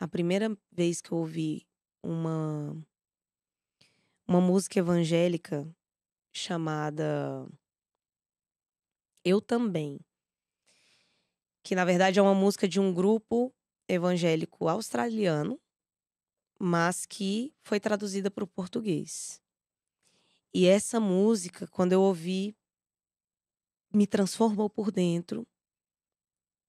A primeira vez que eu ouvi uma uma música evangélica chamada Eu Também, que na verdade é uma música de um grupo evangélico australiano, mas que foi traduzida para o português. E essa música, quando eu ouvi, me transformou por dentro.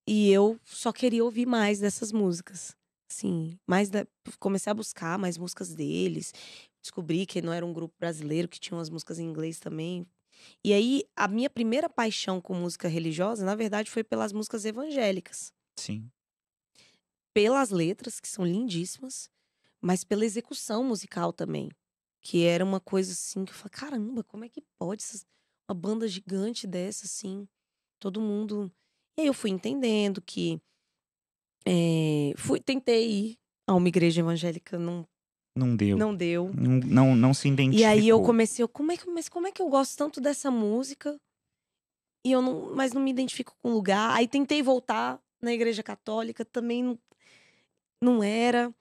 E eu só queria ouvir mais dessas músicas. Sim, mais da, comecei a buscar mais músicas deles, descobri que não era um grupo brasileiro que tinha umas músicas em inglês também. E aí a minha primeira paixão com música religiosa, na verdade, foi pelas músicas evangélicas. Sim. Pelas letras que são lindíssimas, mas pela execução musical também, que era uma coisa assim que eu falei, caramba, como é que pode essas, uma banda gigante dessa assim, todo mundo. E aí eu fui entendendo que é, fui, tentei ir a uma igreja evangélica, não. Não deu. Não deu. Não, não, não se identificou. E aí eu comecei, eu, como é que, mas como é que eu gosto tanto dessa música? E eu não, mas não me identifico com o lugar. Aí tentei voltar na igreja católica, também não, não era.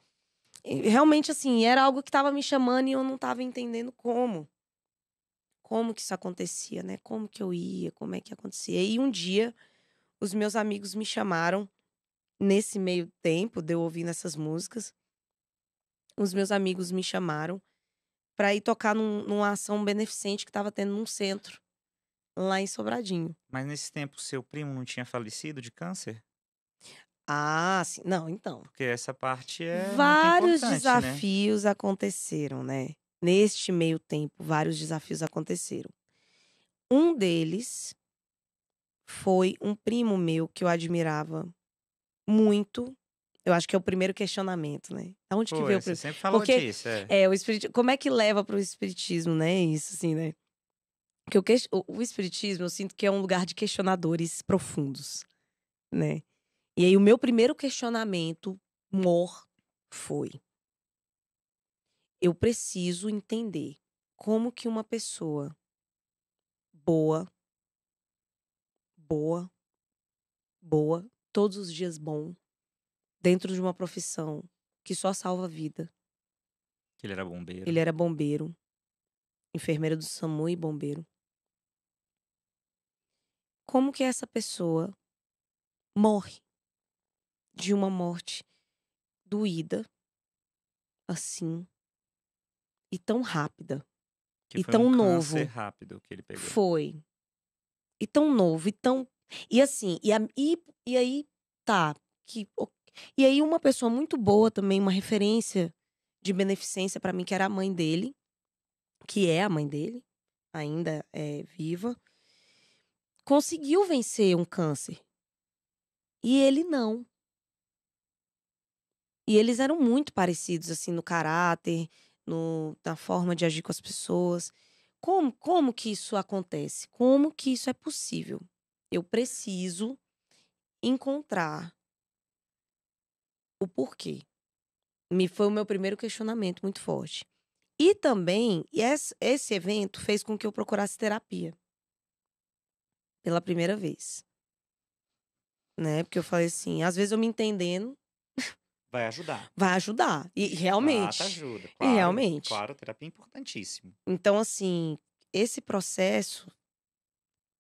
Realmente, assim, era algo que estava me chamando e eu não estava entendendo como. Como que isso acontecia, né? Como que eu ia, como é que acontecia. E um dia, os meus amigos me chamaram nesse meio tempo de eu ouvindo essas músicas, os meus amigos me chamaram para ir tocar num, numa ação beneficente que estava tendo num centro lá em Sobradinho. Mas nesse tempo seu primo não tinha falecido de câncer? Ah, sim. Não, então. Porque essa parte é. Vários né? desafios né? aconteceram, né? Neste meio tempo, vários desafios aconteceram. Um deles foi um primo meu que eu admirava muito. Eu acho que é o primeiro questionamento, né? Aonde que veio o Você sempre falou Porque, disso, é. é o espirit... Como é que leva para o espiritismo, né? Isso, assim, né? Porque o, que... o espiritismo, eu sinto que é um lugar de questionadores profundos, né? E aí, o meu primeiro questionamento, mor, foi eu preciso entender como que uma pessoa boa, boa, boa, todos os dias bom, dentro de uma profissão que só salva a vida. Ele era bombeiro. Ele era bombeiro. enfermeiro do SAMU e bombeiro. Como que essa pessoa morre de uma morte doída, assim, e tão rápida? Que e foi tão um novo. rápido que ele pegou. Foi. E tão novo, e tão. E assim, e, a... e e aí, tá. Que, e aí, uma pessoa muito boa também, uma referência de beneficência para mim, que era a mãe dele, que é a mãe dele, ainda é viva, conseguiu vencer um câncer. E ele não. E eles eram muito parecidos, assim, no caráter, no, na forma de agir com as pessoas. Como, como que isso acontece? Como que isso é possível? Eu preciso encontrar o porquê. Me foi o meu primeiro questionamento muito forte. E também, esse evento fez com que eu procurasse terapia. Pela primeira vez. Né? Porque eu falei assim, às vezes eu me entendendo. Vai ajudar. Vai ajudar. E realmente. ajuda. Claro, e realmente. Claro, terapia é importantíssimo. Então, assim, esse processo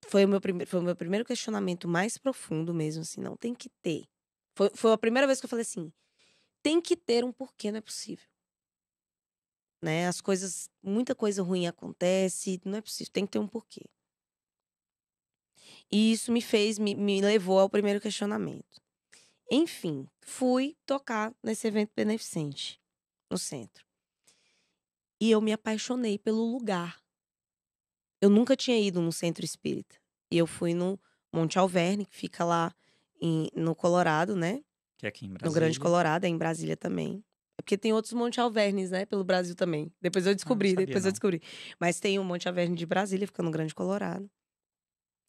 foi o meu primeiro, foi o meu primeiro questionamento mais profundo mesmo, assim, não tem que ter. Foi, foi a primeira vez que eu falei assim, tem que ter um porquê, não é possível. Né? As coisas, muita coisa ruim acontece, não é possível, tem que ter um porquê. E isso me fez, me, me levou ao primeiro questionamento. Enfim, fui tocar nesse evento beneficente no centro. E eu me apaixonei pelo lugar eu nunca tinha ido num centro espírita. Eu fui no Monte Alverne, que fica lá em, no Colorado, né? Que é aqui em Brasília. No Grande Colorado, é em Brasília também. É porque tem outros Monte Alvernes, né? Pelo Brasil também. Depois eu ah, descobri, sabia, depois não. eu descobri. Mas tem o Monte Alverne de Brasília, fica no Grande Colorado.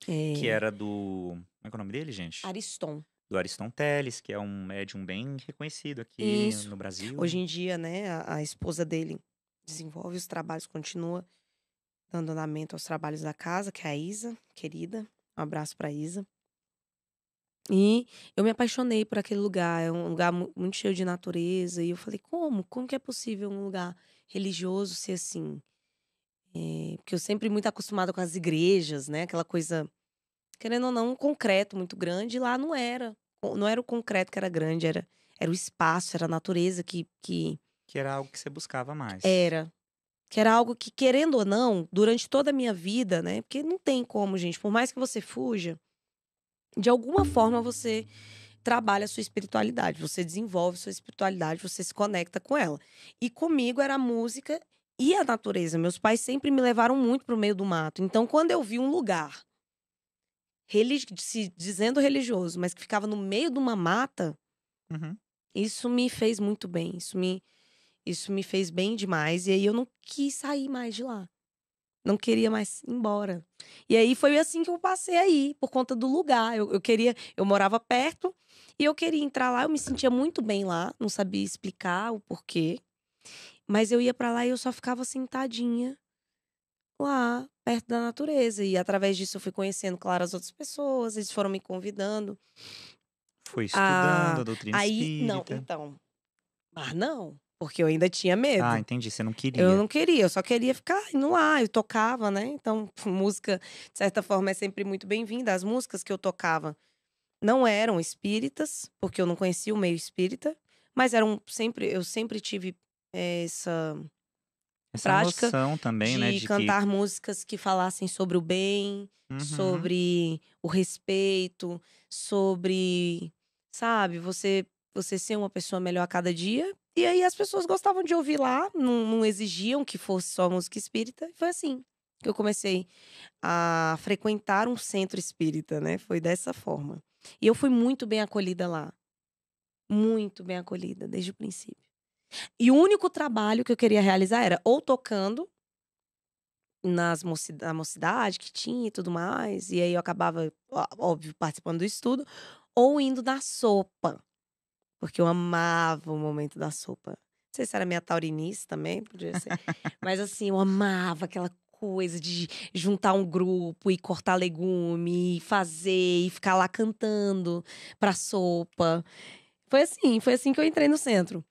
É... Que era do. Como é, que é o nome dele, gente? Ariston. Do Ariston Teles, que é um médium bem reconhecido aqui Isso. no Brasil. Hoje né? em dia, né, a, a esposa dele desenvolve os trabalhos, continua dando andamento aos trabalhos da casa, que é a Isa, querida. Um abraço para Isa. E eu me apaixonei por aquele lugar. É um lugar muito cheio de natureza. E eu falei, como? Como que é possível um lugar religioso ser assim? É, porque eu sempre muito acostumada com as igrejas, né? Aquela coisa, querendo ou não, um concreto muito grande. E lá não era. Não era o concreto que era grande, era, era o espaço, era a natureza que, que. Que era algo que você buscava mais. Era que era algo que, querendo ou não, durante toda a minha vida, né? Porque não tem como, gente, por mais que você fuja, de alguma forma você trabalha a sua espiritualidade, você desenvolve sua espiritualidade, você se conecta com ela. E comigo era a música e a natureza. Meus pais sempre me levaram muito para o meio do mato. Então, quando eu vi um lugar religi se dizendo religioso, mas que ficava no meio de uma mata, uhum. isso me fez muito bem. Isso me isso me fez bem demais. E aí eu não quis sair mais de lá. Não queria mais ir embora. E aí foi assim que eu passei aí, por conta do lugar. Eu, eu queria, eu morava perto e eu queria entrar lá. Eu me sentia muito bem lá, não sabia explicar o porquê. Mas eu ia para lá e eu só ficava sentadinha lá, perto da natureza. E através disso eu fui conhecendo, claro, as outras pessoas, eles foram me convidando. Foi ah, estudando a, a doutrina aí, espírita. Não, então. Mas não. Porque eu ainda tinha ah, medo. Ah, entendi. Você não queria. Eu não queria, eu só queria ficar no ar. Eu tocava, né? Então, música, de certa forma, é sempre muito bem-vinda. As músicas que eu tocava não eram espíritas, porque eu não conhecia o meio espírita, mas eram sempre. Eu sempre tive eh, essa. Essa prática noção também, de né? De cantar que... músicas que falassem sobre o bem, uhum. sobre o respeito, sobre, sabe, você você ser uma pessoa melhor a cada dia, e aí as pessoas gostavam de ouvir lá, não, não exigiam que fosse só música espírita. Foi assim que eu comecei a frequentar um centro espírita, né? Foi dessa forma. E eu fui muito bem acolhida lá. Muito bem acolhida, desde o princípio. E o único trabalho que eu queria realizar era ou tocando nas moci na mocidade que tinha e tudo mais, e aí eu acabava, óbvio, participando do estudo, ou indo na sopa. Porque eu amava o momento da sopa. Não sei se era minha taurinice também, podia ser. Mas assim, eu amava aquela coisa de juntar um grupo e cortar legume, e fazer e ficar lá cantando pra sopa. Foi assim, foi assim que eu entrei no centro.